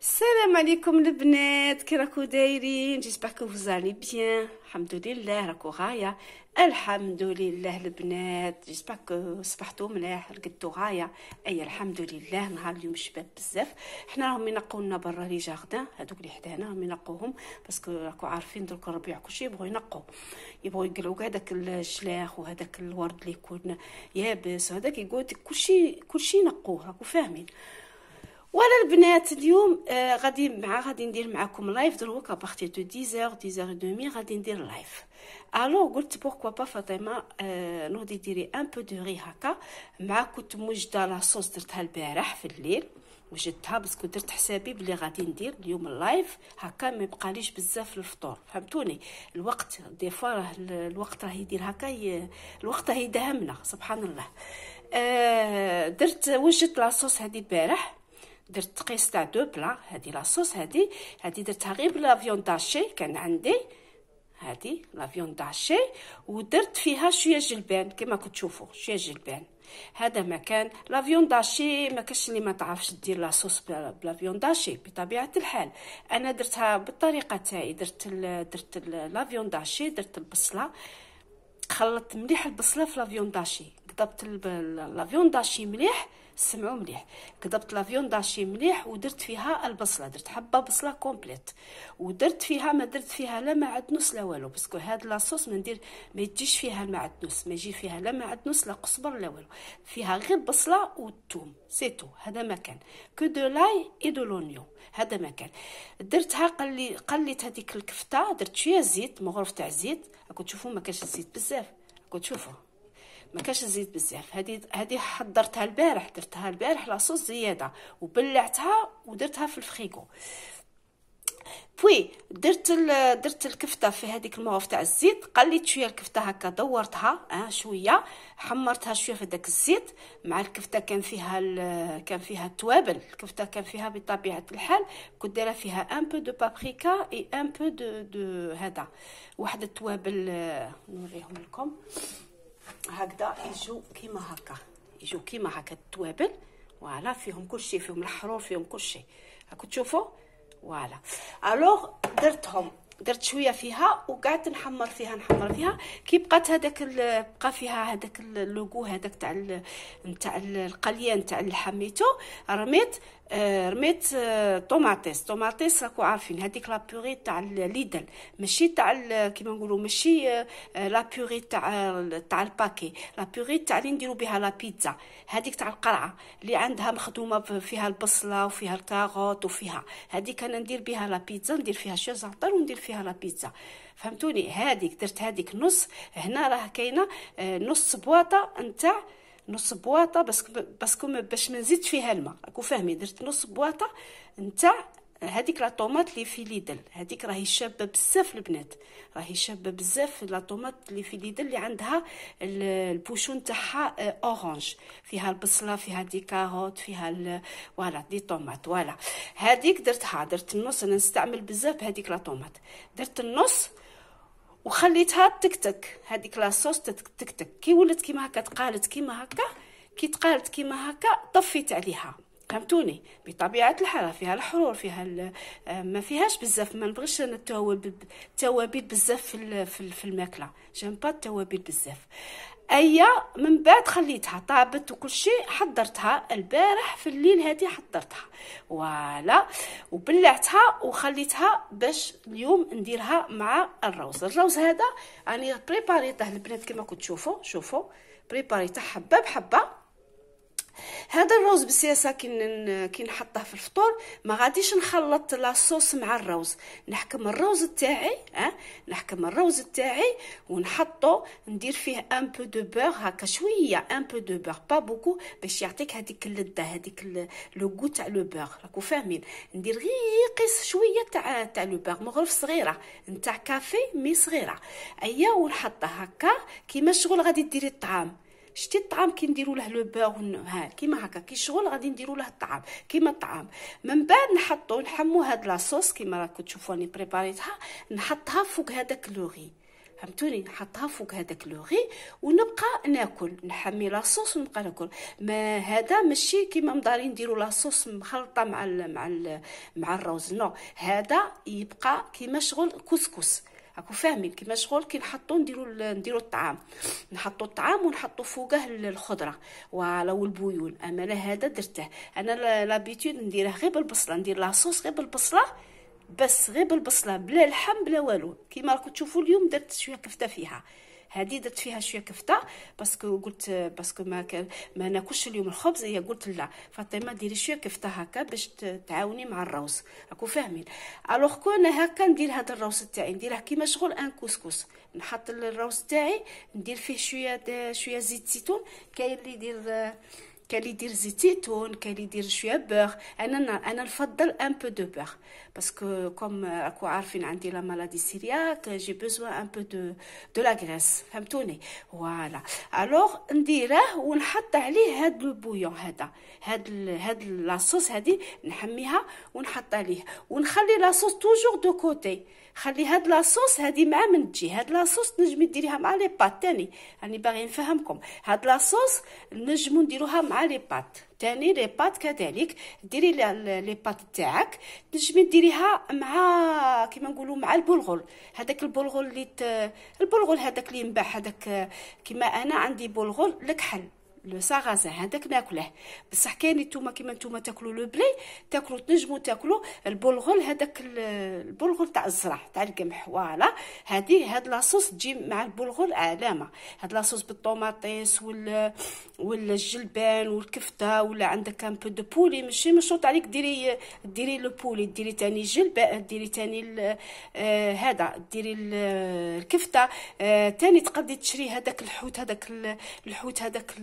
السلام عليكم البنات كي راكو دايرين جيسبر كو فوزالي بيان الحمد لله راكو غاية الحمد لله البنات جيسبر كو صبحتو مليح رقدتو غاية اي الحمد لله نهار اليوم شباب بزاف حنا راهم ينقوا لنا برا لي جاردان هذوك اللي حدانا راهم ينقوهم باسكو راكو عارفين درك الربيع كلشي يبغوا ينقوا يبغوا يقلعوا كاع داك الشلاخ وهذاك الورد اللي يكون يابس وهذاك يقول كلشي كلشي ينقوه راكو فاهمين ولا البنات اليوم آه غادي مع غادي ندير معاكم لايف دروك بارتي دو 10 10 دومي غادي ندير لايف الو قلت بوركوا با فاطمه آه نودي ديري ان بو دو ري هكا مع كنت موجده لاصوص درتها البارح في الليل وجدتها باسكو درت حسابي بلي غادي ندير اليوم اللايف هكا ما يبقاليش بزاف الفطور فهمتوني الوقت دي فوا راه الوقت راه يدير هكا ي... الوقت راه يدهمنا سبحان الله آه درت وجدت لاصوص هذه البارح درت تقيس تاع دو بلا هذه لاصوص هذه هذه درتها غير فيون داشي كان عندي لا فيون داشي ودرت فيها شويه جلبان كما تشوفوا شويه جلبان هذا ما كان فيون داشي ما كاش اللي ما تعرفش دير لاصوص فيون داشي بطبيعه الحال انا درتها بالطريقه تاعي درت الـ درت لا فيون داشي درت البصله خلطت مليح البصله في فيون داشي لا فيون داشي مليح سمعوا مليح كضبت لافيون داشي مليح ودرت فيها البصله درت حبه بصله كومبليت ودرت فيها ما درت فيها لا معدنوس لا والو باسكو هاد لاصوص ما ندير ما يجيش فيها المعدنوس ما يجي فيها لا معدنوس لا قزبر لا والو فيها غير بصله والثوم سيتو هذا ما كان كو دو لاي اي دو لونيو هذا ما كان درتها قلي قليت هذيك الكفته درت شويه زيت مغرف تاع زيت راكم تشوفوا ما كانش الزيت بزاف راكم تشوفوا ما كاش الزيت بزاف هذه هذه حضرتها البارح درتها البارح لاصوص زياده وبلعتها ودرتها في الفريغو بوي درت درت الكفته في هذيك الموف تاع الزيت قليت شويه الكفته هكا دورتها اه شويه حمرتها شويه في داك الزيت مع الكفته كان فيها كان فيها التوابل الكفته كان فيها بطبيعه الحال كنت دايره فيها ان بو دو بابريكا اي ان بو دو دو هذا واحد التوابل آه، نوريهم لكم هكذا يجو كيما هكا يجو كيما هكا التوابل فوالا فيهم كلشي فيهم الحرور فيهم كلشي هاكو تشوفوا فوالا الوغ درتهم درت شويه فيها وقعدت نحمر فيها نحمر فيها كي بقات هذاك بقى فيها هذاك اللوغو هذاك تاع نتاع القليه تاع الحميتو رميت رميت طوماطيس طوماطيس راكو عارفين هذيك بيغي تاع ليدل ماشي تاع كيما نقولوا ماشي لا بيغي تاع تاع الباكي لا بيغي تاع اللي نديرو بها لا بيتزا هذيك تاع القرعه اللي عندها مخدومه فيها البصله وفيها الكاروت وفيها هذيك انا ندير بها لا بيتزا ندير فيها زعتر وندير فيها لا بيتزا فهمتوني هذيك درت هذيك نص هنا راه كاينه نص بواطه نتاع نص بواطه بس باسكو باش ما نزيدش فيها الماء راكو فاهمين درت نص بواطه نتاع هذيك لا طوماط لي في ليدل هذيك راهي شابه بزاف البنات راهي شابه بزاف لا طوماط لي في ليدل اللي عندها البوشون تاعها اورانج آه، فيها البصله فيها دي كاروت فيها فوالا دي طوماط فوالا هذيك درتها درت النص انا نستعمل بزاف هذيك لا طوماط درت النص وخليتها تكتك هذيك لاصوص تكتك كي ولات كيما هكا تقالت كيما هكا كي تقالت كيما هكا طفيت عليها فهمتوني بطبيعه الحال فيها الحرور فيها آه، ما فيهاش بزاف ما نبغيش انا التوابل بزاف في في الماكله جيم با التوابل بزاف ايا من بعد خليتها طابت وكل شيء حضرتها البارح في الليل هذه حضرتها فوالا وبلعتها وخليتها باش اليوم نديرها مع الروز الروز هذا راني يعني بريباريته البنات كما كنت تشوفوا شوفوا بريباريته حبه بحبه هذا الروز بالسياسه كي كي نحطه في الفطور ما غاديش نخلط لاصوص مع الروز نحكم الروز تاعي اه نحكم الروز تاعي ونحطه ندير فيه ان بو دو بور هكا شويه ان بو دو بور با بوكو باش يعطيك هذيك اللذه هذيك لو غو تاع لو بور راكو فاهمين ندير غير قيس شويه تاع تاع لو بور مغرف صغيره نتاع كافي مي صغيره ايا ونحطه هكا كيما الشغل غادي ديري الطعام شتي الطعام كي نديرو له لو باغ ها كيما هكا كي شغل غادي نديرو له الطعام كيما الطعام من بعد نحطو نحمو هاد لاصوص كيما راكم تشوفوني بريباريتها نحطها فوق هذاك لوغي فهمتوني نحطها فوق هذاك لوغي ونبقى ناكل نحمي لاصوص ونبقى ناكل ما هذا ماشي كيما مدارين نديرو لاصوص مخلطه مع الـ مع الـ مع الروز نو هذا يبقى كيما شغل كسكس راكو فاهمين كيما شغل كي نحطو نديرو نديرو الطعام نحطو الطعام ونحطو فوقه الخضره ولا والبيون اما انا هذا درته انا لابيتود نديره غير بالبصله ندير لاصوص غير بالبصله بس غير بالبصله بلا لحم بلا والو كيما راكم تشوفوا اليوم درت شويه كفته فيها هذه درت فيها شويه كفته باسكو قلت باسكو ما ك... ما ناكلش اليوم الخبز هي قلت لا فاطمه ديري شويه كفته هكا باش تعاوني مع الروز راكو فاهمين الوغ كو انا هكا ندير هذا الروز تاعي نديره كيما شغل ان كوسكوس نحط الروز تاعي ندير فيه شويه شويه زيت زيتون كاين اللي يدير كاين اللي يدير زيت زيتون كاين اللي يدير شويه بوغ انا انا نفضل ان بو دو بوغ باسكو كوم راكو عارفين عندي لا مالادي سيرياك جي بوزوان ان بو دو دو لا غريس فهمتوني فوالا الوغ نديره ونحط عليه هاد بويون هذا هاد ال... هاد لاصوص هادي نحميها ونحط عليه ونخلي لاصوص توجور دو كوتي خلي هاد لاصوص هادي مع من تجي هاد لاصوص نجمي ديريها مع لي بات تاني راني يعني باغي نفهمكم هاد لاصوص نجمو نديروها مع مع لي بات تاني لي بات كذلك ديري لي بات تاعك تنجمي ديريها مع كيما نقولوا مع البلغل هذاك البلغل اللي ت... البلغل هذاك اللي ينباع هذاك كيما انا عندي بلغل لكحل لو سارازان هذاك ناكله اه. بصح كاين نتوما كيما نتوما تاكلوا لو بلي تاكلوا تنجموا تاكلوا البولغول هذاك البلغول تاع الزرع تاع القمح فوالا هذه هاد لاصوص تجي مع البلغول علامه هاد لاصوص بالطوماطيس وال ولا الجلبان والكفته ولا عندك ان بو دو بولي ماشي مشروط عليك ديري ديري لو بولي ديري تاني الجلبان ديري تاني آه هذا ديري الكفته آه تاني تقدري تشري هذاك الحوت هذاك الحوت هذاك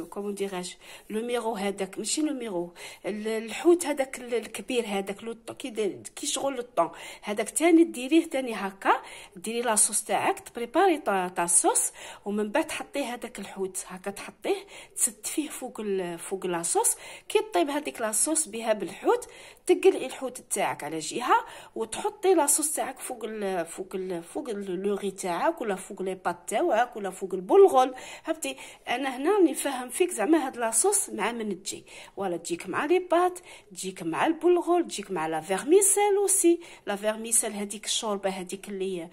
كومون ديغاج لو هذاك ماشي لو الحوت هذاك الكبير هذاك لو كي كي شغل الطون هذاك تاني ديريه تاني هكا ديري لاصوص تاعك تبريباري تا, صوص ومن بعد تحطيه هذاك الحوت هكا تحطيه تسد فيه فوق فوق لاصوص كي طيب هذيك لاصوص بها بالحوت تقلعي الحوت تاعك على جهه وتحطي لاصوص تاعك فوق الـ فوق الـ فوق لوغي تاعك ولا فوق لي بات تاعك ولا فوق البلغول هبتي انا هنا راني فاهمه راهم فيك زعما هاد لاصوص مع من تجي ولا تجيك مع لي بات تجيك مع البلغول تجيك مع لا فيرميسيل اوسي لا فيرميسيل هذيك الشوربه هذيك اللي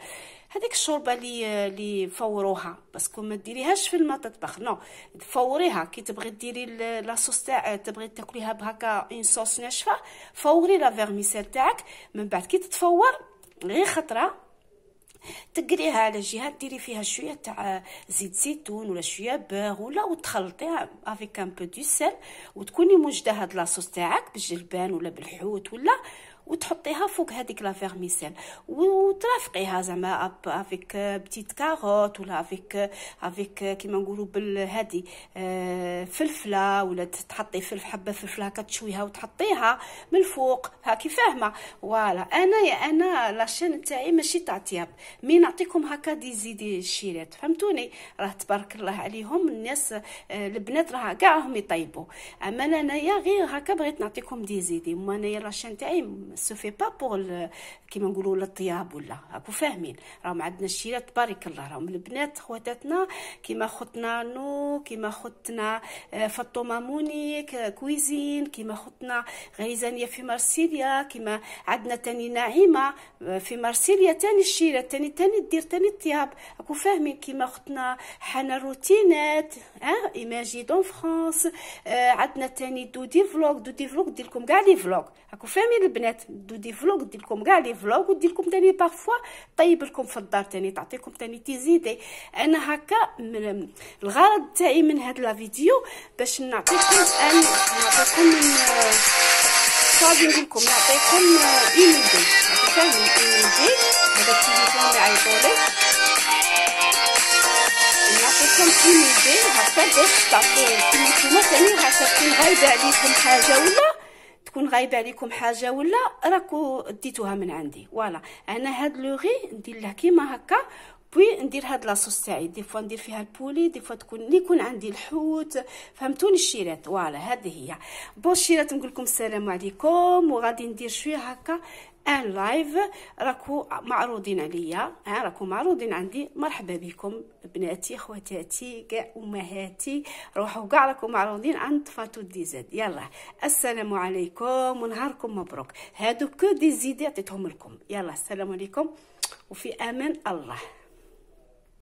هذيك الشوربه اللي اللي فوروها باسكو ما ديريهاش في الماء تطبخ نو فوريها كي تبغي ديري لاصوص تاع تبغي تاكليها بهكا اون صوص ناشفه فوري لا فيرميسيل تاعك من بعد كي تتفور غير خطره تقريها على جهه ديري فيها شويه تاع زيت زيتون ولا شويه باغ ولا وتخلطيها افيك ان بو دو سيل وتكوني موجده هاد لاصوص تاعك بالجلبان ولا بالحوت ولا وتحطيها فوق هذيك لا فيرميسيل وترافقيها زعما افيك بتيت كاروت ولا افيك افيك euh, euh, كيما نقولوا بالهادي euh, فلفله ولا تحطي فلفل حبه فلفله هكا تشويها وتحطيها من الفوق هاكي فاهمه فوالا انا يا انا لاشين تاعي ماشي تاع طياب مي نعطيكم هكا دي زيدي شيرات فهمتوني راه تبارك الله عليهم الناس آه، البنات راه كاع راهم يطيبوا اما انايا غير هكا بغيت نعطيكم دي زيدي ما انايا لاشين تاعي سو في با بور كيما نقولوا للطياب ولا راكو فاهمين راهم عندنا الشيلات تبارك الله راهم البنات خواتاتنا كيما خوتنا نو كيما خوتنا آه، فاطمه مونيك آه، كويزين كيما خوتنا غيزانيه في مارسيليا كيما عندنا تاني نعيمه آه، في مارسيليا تاني الشيله تاني تاني دير تاني الطياب راكو فاهمين كيما خوتنا حنا روتينات اه ايماجي دون فرانس عندنا تاني دو دي فلوغ دو دي فلوغ دير لكم كاع لي فلوغ راكو فاهمين البنات دو دي فلوغ دير لكم كاع لي فلوغ ودير لكم ثاني بارفوا طيب لكم في الدار ثاني تعطيكم ثاني تيزيدي انا هكا من الغرض تاعي من هاد لا فيديو باش نعطيكم ان نعطيكم من غادي لكم نعطيكم ايميدي نعطيكم ايميدي هذا التليفون اللي عيطولي نعطيكم ايميدي هكا باش تعطيو كيما نتوما ثاني هكا تكون غايبه عليكم حاجه ولا غايبه عليكم حاجه ولا راكو ديتوها من عندي فوالا انا هاد لوغي ندير له كيما هكا بوي ندير هاد لاصوص تاعي دي فوا ندير فيها البولي دي فوا تكون لي يكون عندي الحوت فهمتوني الشيرات فوالا هذه هي بون الشيرات نقول لكم السلام عليكم وغادي ندير شويه هكا ان لايف راكو معروضين عليا ها آه، راكو معروضين عندي مرحبا بكم بناتي خواتاتي كاع امهاتي روحوا كاع راكو معروضين عند فاتو دي زاد يلا السلام عليكم ونهاركم مبروك هادو كو دي زيد عطيتهم لكم يلا السلام عليكم وفي امان الله